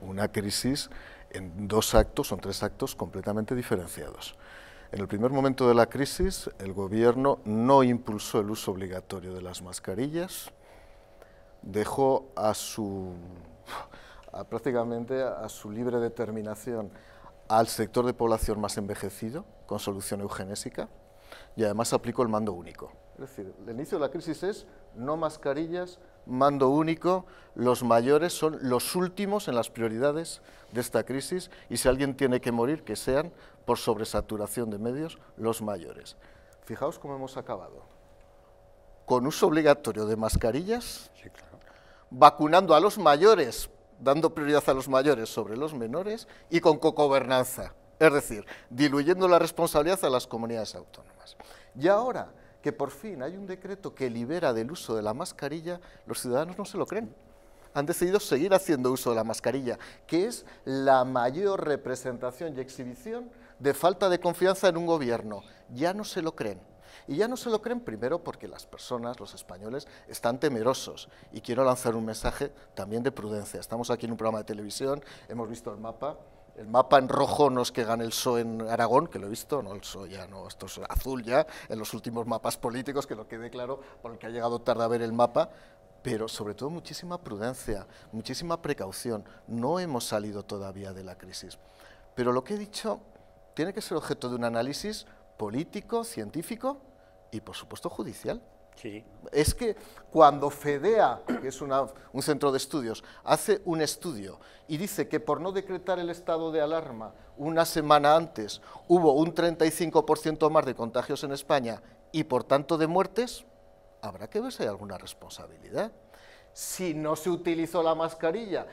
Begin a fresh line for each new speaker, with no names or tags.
Una crisis en dos actos, son tres actos completamente diferenciados. En el primer momento de la crisis, el gobierno no impulsó el uso obligatorio de las mascarillas, dejó a su, prácticamente a su libre determinación al sector de población más envejecido, con solución eugenésica, y además aplicó el mando único. Es decir, el inicio de la crisis es no mascarillas, mando único, los mayores son los últimos en las prioridades de esta crisis y si alguien tiene que morir, que sean por sobresaturación de medios los mayores. Fijaos cómo hemos acabado. Con uso obligatorio de mascarillas, vacunando a los mayores, dando prioridad a los mayores sobre los menores y con cogobernanza, es decir, diluyendo la responsabilidad a las comunidades autónomas. Y ahora, que por fin hay un decreto que libera del uso de la mascarilla, los ciudadanos no se lo creen. Han decidido seguir haciendo uso de la mascarilla, que es la mayor representación y exhibición de falta de confianza en un gobierno. Ya no se lo creen. Y ya no se lo creen primero porque las personas, los españoles, están temerosos. Y quiero lanzar un mensaje también de prudencia. Estamos aquí en un programa de televisión, hemos visto el mapa, el mapa en rojo no es que gane el PSOE en Aragón, que lo he visto, no el PSOE ya no, esto es azul ya, en los últimos mapas políticos, que lo quede claro, por el que ha llegado tarde a ver el mapa, pero sobre todo muchísima prudencia, muchísima precaución. No hemos salido todavía de la crisis. Pero lo que he dicho tiene que ser objeto de un análisis político, científico y, por supuesto, judicial. Es que cuando FEDEA, que es un centro de estudios, hace un estudio y dice que por no decretar el estado de alarma una semana antes hubo un 35% más de contagios en España y por tanto de muertes, habrá que ver si hay alguna responsabilidad. Si no se utilizó la mascarilla